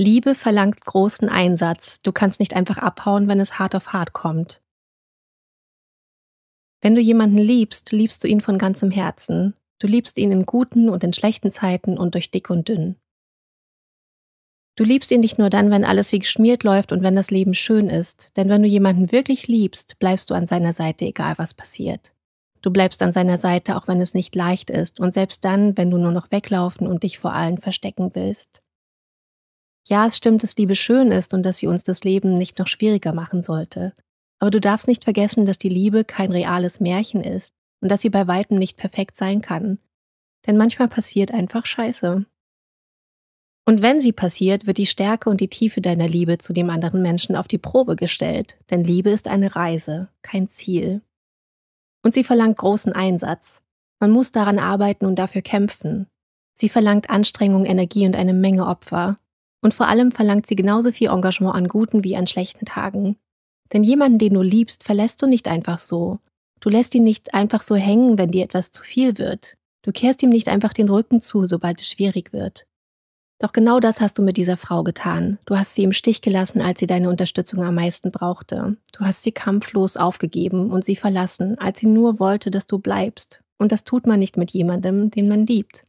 Liebe verlangt großen Einsatz. Du kannst nicht einfach abhauen, wenn es hart auf hart kommt. Wenn du jemanden liebst, liebst du ihn von ganzem Herzen. Du liebst ihn in guten und in schlechten Zeiten und durch dick und dünn. Du liebst ihn nicht nur dann, wenn alles wie geschmiert läuft und wenn das Leben schön ist, denn wenn du jemanden wirklich liebst, bleibst du an seiner Seite, egal was passiert. Du bleibst an seiner Seite, auch wenn es nicht leicht ist und selbst dann, wenn du nur noch weglaufen und dich vor allen verstecken willst. Ja, es stimmt, dass Liebe schön ist und dass sie uns das Leben nicht noch schwieriger machen sollte. Aber du darfst nicht vergessen, dass die Liebe kein reales Märchen ist und dass sie bei weitem nicht perfekt sein kann. Denn manchmal passiert einfach Scheiße. Und wenn sie passiert, wird die Stärke und die Tiefe deiner Liebe zu dem anderen Menschen auf die Probe gestellt, denn Liebe ist eine Reise, kein Ziel. Und sie verlangt großen Einsatz. Man muss daran arbeiten und dafür kämpfen. Sie verlangt Anstrengung, Energie und eine Menge Opfer. Und vor allem verlangt sie genauso viel Engagement an guten wie an schlechten Tagen. Denn jemanden, den du liebst, verlässt du nicht einfach so. Du lässt ihn nicht einfach so hängen, wenn dir etwas zu viel wird. Du kehrst ihm nicht einfach den Rücken zu, sobald es schwierig wird. Doch genau das hast du mit dieser Frau getan. Du hast sie im Stich gelassen, als sie deine Unterstützung am meisten brauchte. Du hast sie kampflos aufgegeben und sie verlassen, als sie nur wollte, dass du bleibst. Und das tut man nicht mit jemandem, den man liebt.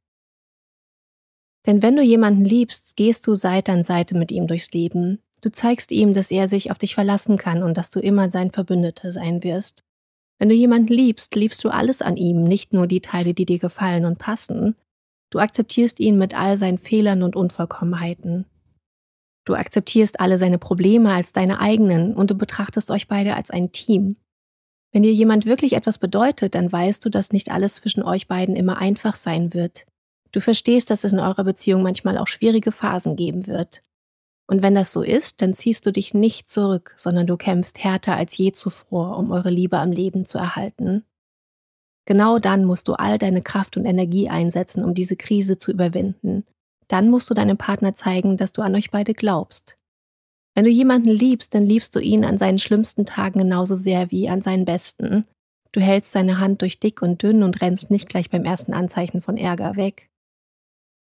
Denn wenn du jemanden liebst, gehst du Seite an Seite mit ihm durchs Leben. Du zeigst ihm, dass er sich auf dich verlassen kann und dass du immer sein Verbündeter sein wirst. Wenn du jemanden liebst, liebst du alles an ihm, nicht nur die Teile, die dir gefallen und passen. Du akzeptierst ihn mit all seinen Fehlern und Unvollkommenheiten. Du akzeptierst alle seine Probleme als deine eigenen und du betrachtest euch beide als ein Team. Wenn dir jemand wirklich etwas bedeutet, dann weißt du, dass nicht alles zwischen euch beiden immer einfach sein wird. Du verstehst, dass es in eurer Beziehung manchmal auch schwierige Phasen geben wird. Und wenn das so ist, dann ziehst du dich nicht zurück, sondern du kämpfst härter als je zuvor, um eure Liebe am Leben zu erhalten. Genau dann musst du all deine Kraft und Energie einsetzen, um diese Krise zu überwinden. Dann musst du deinem Partner zeigen, dass du an euch beide glaubst. Wenn du jemanden liebst, dann liebst du ihn an seinen schlimmsten Tagen genauso sehr wie an seinen besten. Du hältst seine Hand durch dick und dünn und rennst nicht gleich beim ersten Anzeichen von Ärger weg.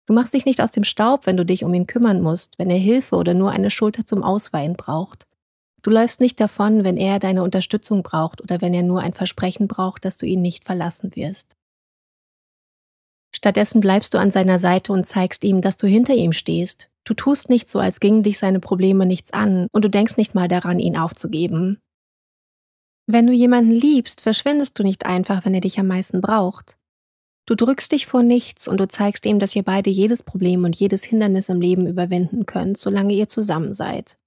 Du machst dich nicht aus dem Staub, wenn du dich um ihn kümmern musst, wenn er Hilfe oder nur eine Schulter zum Ausweihen braucht. Du läufst nicht davon, wenn er deine Unterstützung braucht oder wenn er nur ein Versprechen braucht, dass du ihn nicht verlassen wirst. Stattdessen bleibst du an seiner Seite und zeigst ihm, dass du hinter ihm stehst. Du tust nicht so, als gingen dich seine Probleme nichts an und du denkst nicht mal daran, ihn aufzugeben. Wenn du jemanden liebst, verschwindest du nicht einfach, wenn er dich am meisten braucht. Du drückst dich vor nichts und du zeigst ihm, dass ihr beide jedes Problem und jedes Hindernis im Leben überwinden könnt, solange ihr zusammen seid.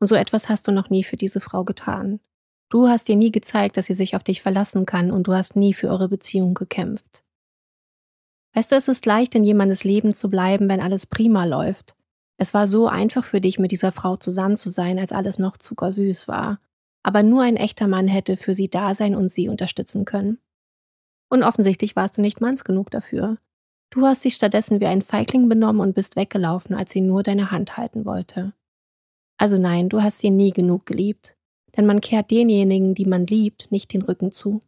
Und so etwas hast du noch nie für diese Frau getan. Du hast ihr nie gezeigt, dass sie sich auf dich verlassen kann und du hast nie für eure Beziehung gekämpft. Weißt du, es ist leicht, in jemandes Leben zu bleiben, wenn alles prima läuft. Es war so einfach für dich, mit dieser Frau zusammen zu sein, als alles noch zuckersüß war. Aber nur ein echter Mann hätte für sie da sein und sie unterstützen können. Und offensichtlich warst du nicht manns genug dafür. Du hast dich stattdessen wie ein Feigling benommen und bist weggelaufen, als sie nur deine Hand halten wollte. Also nein, du hast sie nie genug geliebt, denn man kehrt denjenigen, die man liebt, nicht den Rücken zu.